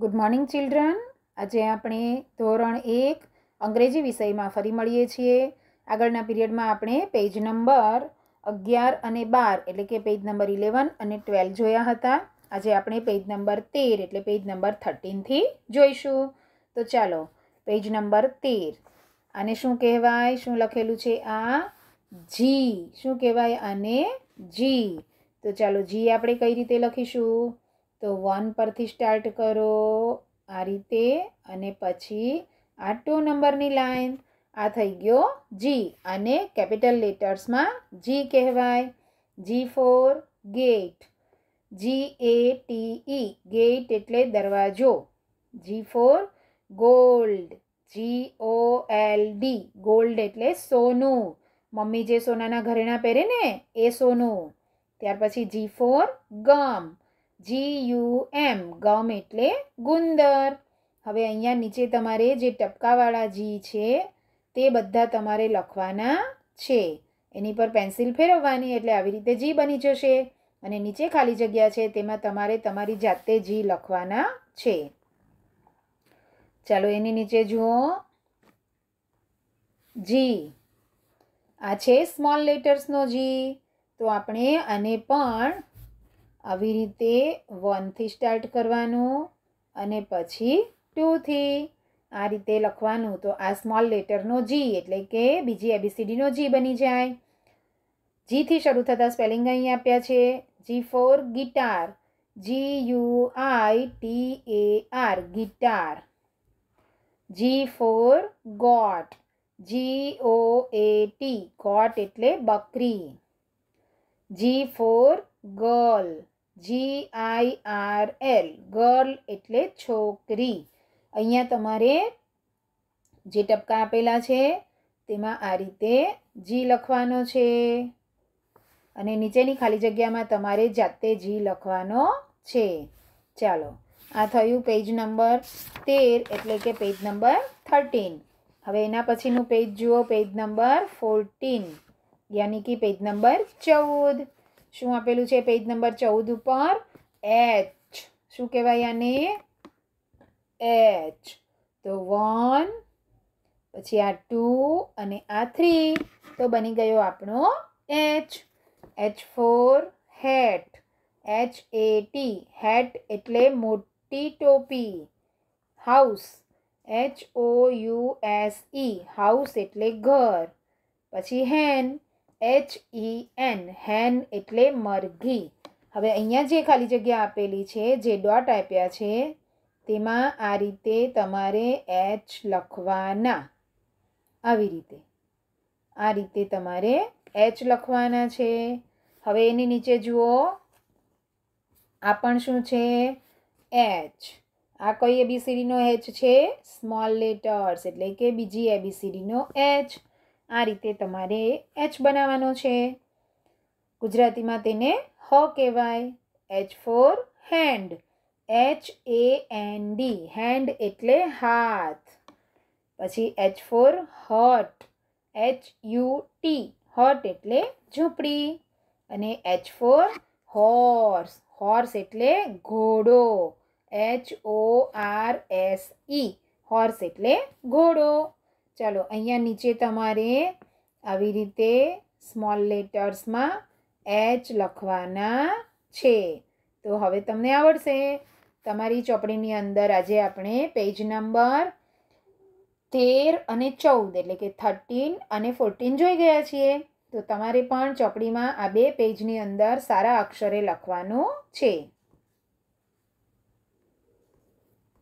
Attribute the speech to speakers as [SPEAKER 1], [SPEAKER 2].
[SPEAKER 1] good morning children આજે આપણે ધોરણ એક અંગ્રેજી વિષયમાં ફરી મળીએ છીએ આગળના પીરિયડમાં આપણે પેજ નંબર અગિયાર અને બાર એટલે કે પેજ નંબર ઇલેવન અને ટ્વેલ્વ જોયા હતા આજે આપણે પેજ નંબર તેર એટલે પેજ નંબર થર્ટીનથી જોઈશું તો ચાલો પેજ નંબર તેર આને શું કહેવાય શું લખેલું છે આ જી શું કહેવાય આને જી તો ચાલો જી આપણે કઈ રીતે લખીશું તો વન પરથી સ્ટાર્ટ કરો આ રીતે અને પછી આ ટુ નંબરની લાઇન આ થઈ ગયો જી અને કેપિટલ લેટર્સમાં જી કહેવાય G for gate G A T gate એટલે દરવાજો G for gold G O L D gold એટલે સોનું મમ્મી જે સોનાના ઘરેણા પહેરે ને એ સોનું ત્યાર પછી જી ફોર ગમ જી યુ એમ ગમ એટલે ગુંદર હવે અહીંયા નીચે તમારે જે ટપકાવાળા જી છે તે બધા તમારે લખવાના છે એની પર પેન્સિલ ફેરવવાની એટલે આવી રીતે જી બની જશે અને નીચે ખાલી જગ્યા છે તેમાં તમારે તમારી જાતે જી લખવાના છે ચાલો એની નીચે જુઓ જી આ છે સ્મોલ લેટર્સનો જી તો આપણે આને પણ આવી રીતે વનથી સ્ટાર્ટ કરવાનું અને પછી ટુથી આ રીતે લખવાનું તો આ સ્મોલ લેટરનો જી એટલે કે બીજી એબીસીડીનો જી બની જાય જીથી શરૂ થતા સ્પેલિંગ અહીં આપ્યા છે G for guitar G U I T A R guitar G for goat G O A T goat એટલે બકરી G for girl G I R L girl એટલે છોકરી અહીંયા તમારે જે ટપકા આપેલા છે તેમાં આ રીતે જી લખવાનો છે અને નીચેની ખાલી જગ્યામાં તમારે જાતે જી લખવાનો છે ચાલો આ થયું પેજ નંબર તેર એટલે કે પેજ નંબર થર્ટીન હવે એના પછીનું પેજ જુઓ પેજ નંબર ફોર્ટીન યાની કે પેજ નંબર ચૌદ શું આપેલું છે પેજ નંબર ચૌદ ઉપર એચ શું કહેવાય આને એચ તો વન પછી આ ટુ અને આ થ્રી તો બની ગયો આપણો H H for hat H A T hat એટલે મોટી ટોપી house H O U S E house એટલે ઘર પછી હેન એચ ઇ એન હેન એટલે મરઘી હવે અહીંયા જે ખાલી જગ્યા આપેલી છે જે ડોટ આપ્યા છે તેમાં આ રીતે તમારે એચ લખવાના આવી રીતે આ રીતે તમારે એચ લખવાના છે હવે એની નીચે જુઓ આ પણ શું છે એચ આ કઈ એબીસીડીનો એચ છે સ્મોલ લેટર્સ એટલે કે બીજી એબીસીડીનો એચ આ રીતે તમારે એચ બનાવવાનો છે ગુજરાતીમાં તેને હ કહેવાય H for hand H A N D hand એટલે હાથ પછી H for hot H U T hot એટલે ઝૂંપડી અને એચ ફોર હોર્સ હોર્સ એટલે ઘોડો H O R S E horse એટલે ઘોડો ચાલો અહીંયા નીચે તમારે આવી રીતે સ્મોલ લેટર્સમાં એચ લખવાના છે તો હવે તમને આવડશે તમારી ચોપડીની અંદર આજે આપણે પેજ નંબર તેર અને ચૌદ એટલે કે થર્ટીન અને ફોર્ટીન જોઈ ગયા છીએ તો તમારે પણ ચોપડીમાં આ બે પેજની અંદર સારા અક્ષરે લખવાનું છે